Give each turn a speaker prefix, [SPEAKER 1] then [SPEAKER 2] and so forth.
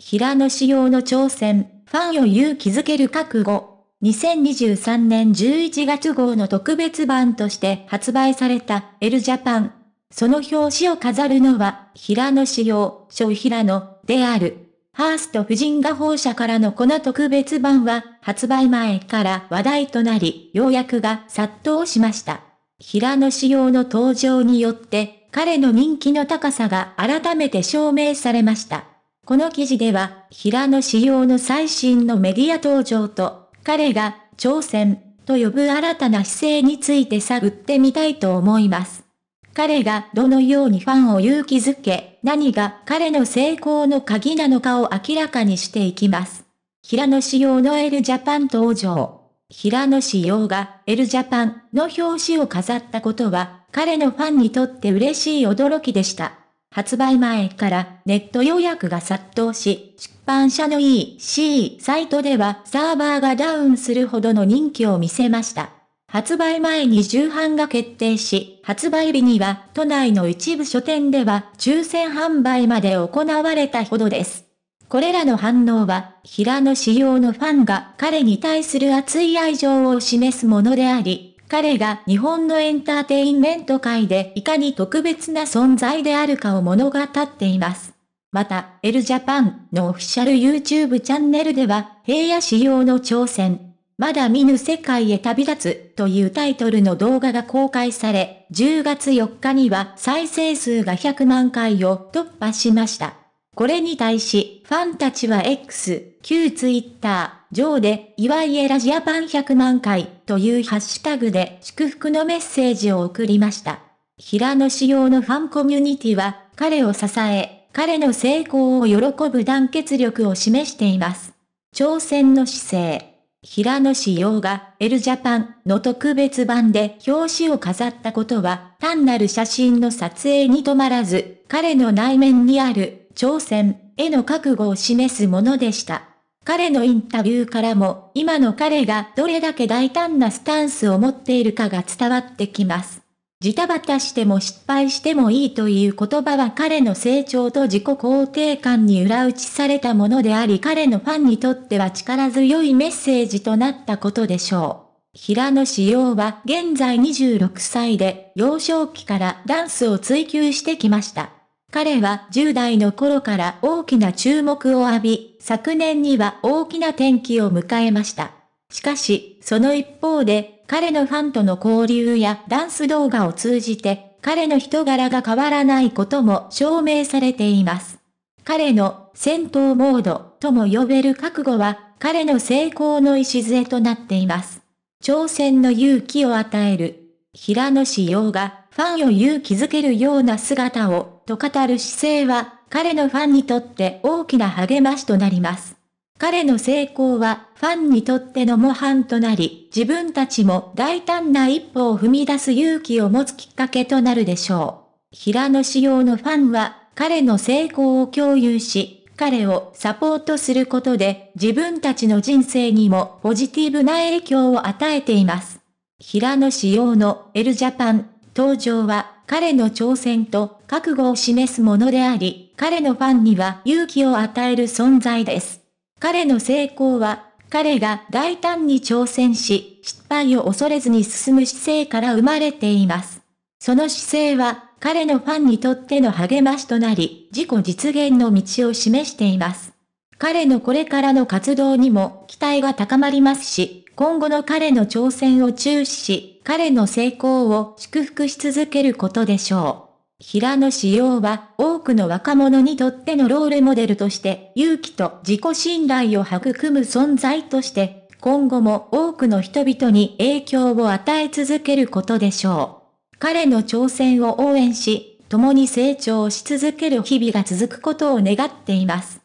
[SPEAKER 1] 平野紫耀の挑戦、ファンを勇気づける覚悟。2023年11月号の特別版として発売された L ジャパン。その表紙を飾るのは、平野紫耀、小平野、である。ハースト夫人が放射からのこの特別版は、発売前から話題となり、要約が殺到しました。平野紫耀の登場によって、彼の人気の高さが改めて証明されました。この記事では、平野紫耀の最新のメディア登場と、彼が、挑戦、と呼ぶ新たな姿勢について探ってみたいと思います。彼がどのようにファンを勇気づけ、何が彼の成功の鍵なのかを明らかにしていきます。平野紫耀の L ジャパン登場。平野紫耀が L ジャパンの表紙を飾ったことは、彼のファンにとって嬉しい驚きでした。発売前からネット予約が殺到し、出版社の EC サイトではサーバーがダウンするほどの人気を見せました。発売前に重版が決定し、発売日には都内の一部書店では抽選販売まで行われたほどです。これらの反応は、平野仕様のファンが彼に対する熱い愛情を示すものであり、彼が日本のエンターテインメント界でいかに特別な存在であるかを物語っています。また、L ジャパンのオフィシャル YouTube チャンネルでは、平野仕様の挑戦、まだ見ぬ世界へ旅立つというタイトルの動画が公開され、10月4日には再生数が100万回を突破しました。これに対し、ファンたちは X、旧ツイッター、上で、岩井エラジアパン100万回というハッシュタグで祝福のメッセージを送りました。平野仕様のファンコミュニティは、彼を支え、彼の成功を喜ぶ団結力を示しています。挑戦の姿勢。平野志陽がエルジャパンの特別版で表紙を飾ったことは単なる写真の撮影に止まらず、彼の内面にある挑戦への覚悟を示すものでした。彼のインタビューからも、今の彼がどれだけ大胆なスタンスを持っているかが伝わってきます。ジタバタしても失敗してもいいという言葉は彼の成長と自己肯定感に裏打ちされたものであり彼のファンにとっては力強いメッセージとなったことでしょう。平野紫耀は現在26歳で幼少期からダンスを追求してきました。彼は10代の頃から大きな注目を浴び、昨年には大きな転機を迎えました。しかし、その一方で、彼のファンとの交流やダンス動画を通じて、彼の人柄が変わらないことも証明されています。彼の戦闘モードとも呼べる覚悟は、彼の成功の礎となっています。挑戦の勇気を与える。平野紫陽がファンを勇気づけるような姿をと語る姿勢は、彼のファンにとって大きな励ましとなります。彼の成功は、ファンにとっての模範となり、自分たちも大胆な一歩を踏み出す勇気を持つきっかけとなるでしょう。平野仕耀のファンは、彼の成功を共有し、彼をサポートすることで、自分たちの人生にもポジティブな影響を与えています。平野仕耀のエルジャパン登場は、彼の挑戦と覚悟を示すものであり、彼のファンには勇気を与える存在です。彼の成功は、彼が大胆に挑戦し、失敗を恐れずに進む姿勢から生まれています。その姿勢は、彼のファンにとっての励ましとなり、自己実現の道を示しています。彼のこれからの活動にも期待が高まりますし、今後の彼の挑戦を注視し、彼の成功を祝福し続けることでしょう。平野紫耀は多くの若者にとってのロールモデルとして勇気と自己信頼を育む存在として今後も多くの人々に影響を与え続けることでしょう。彼の挑戦を応援し、共に成長し続ける日々が続くことを願っています。